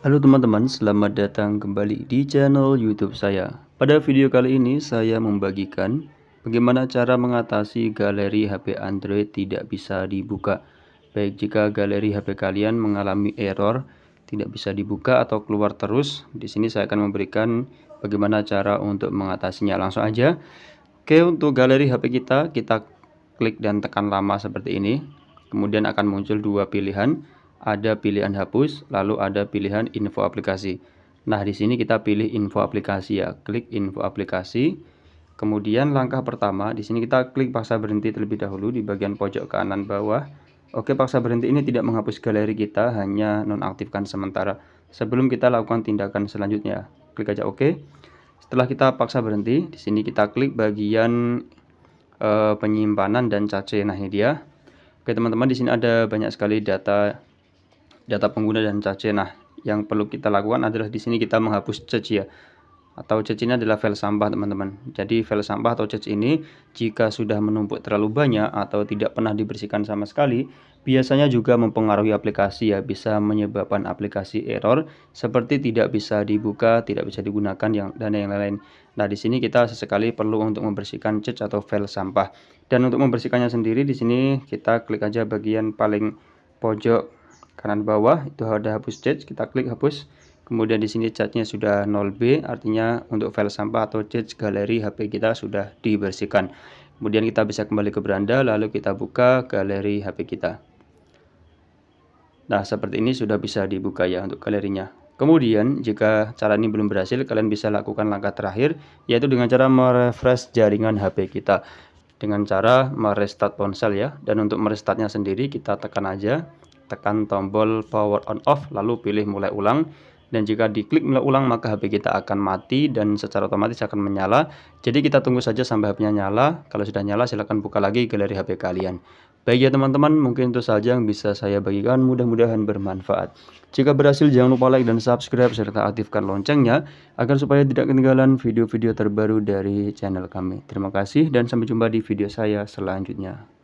Halo teman-teman, selamat datang kembali di channel YouTube saya. Pada video kali ini saya membagikan bagaimana cara mengatasi galeri HP Android tidak bisa dibuka. Baik jika galeri HP kalian mengalami error, tidak bisa dibuka atau keluar terus, di sini saya akan memberikan bagaimana cara untuk mengatasinya. Langsung aja. Oke, untuk galeri HP kita, kita klik dan tekan lama seperti ini. Kemudian akan muncul dua pilihan ada pilihan hapus, lalu ada pilihan info aplikasi. Nah, di sini kita pilih info aplikasi ya. Klik info aplikasi. Kemudian langkah pertama, di sini kita klik paksa berhenti terlebih dahulu di bagian pojok kanan bawah. Oke, paksa berhenti ini tidak menghapus galeri kita, hanya nonaktifkan sementara. Sebelum kita lakukan tindakan selanjutnya, klik aja oke. Setelah kita paksa berhenti, di sini kita klik bagian e, penyimpanan dan cache. Nah, ini dia. Oke, teman-teman, di sini ada banyak sekali data data pengguna dan cache. Nah, yang perlu kita lakukan adalah di sini kita menghapus cache ya. Atau cache ini adalah file sampah, teman-teman. Jadi, file sampah atau cache ini jika sudah menumpuk terlalu banyak atau tidak pernah dibersihkan sama sekali, biasanya juga mempengaruhi aplikasi ya, bisa menyebabkan aplikasi error seperti tidak bisa dibuka, tidak bisa digunakan yang dan yang lain-lain. Nah, di sini kita sesekali perlu untuk membersihkan cache atau file sampah. Dan untuk membersihkannya sendiri di sini kita klik aja bagian paling pojok kanan bawah itu ada hapus chat. kita klik hapus kemudian di sini catnya sudah 0B artinya untuk file sampah atau chat galeri HP kita sudah dibersihkan kemudian kita bisa kembali ke beranda lalu kita buka galeri HP kita nah seperti ini sudah bisa dibuka ya untuk galerinya Kemudian, jika cara ini belum berhasil, kalian bisa lakukan langkah terakhir, yaitu dengan cara merefresh jaringan HP kita. Dengan cara merestart ponsel ya, dan untuk merestartnya sendiri kita tekan aja tekan tombol power on off lalu pilih mulai ulang dan jika diklik mulai ulang maka HP kita akan mati dan secara otomatis akan menyala jadi kita tunggu saja sampai HP-nya nyala kalau sudah nyala silahkan buka lagi galeri HP kalian Baik ya teman-teman, mungkin itu saja yang bisa saya bagikan, mudah-mudahan bermanfaat. Jika berhasil jangan lupa like dan subscribe serta aktifkan loncengnya agar supaya tidak ketinggalan video-video terbaru dari channel kami. Terima kasih dan sampai jumpa di video saya selanjutnya.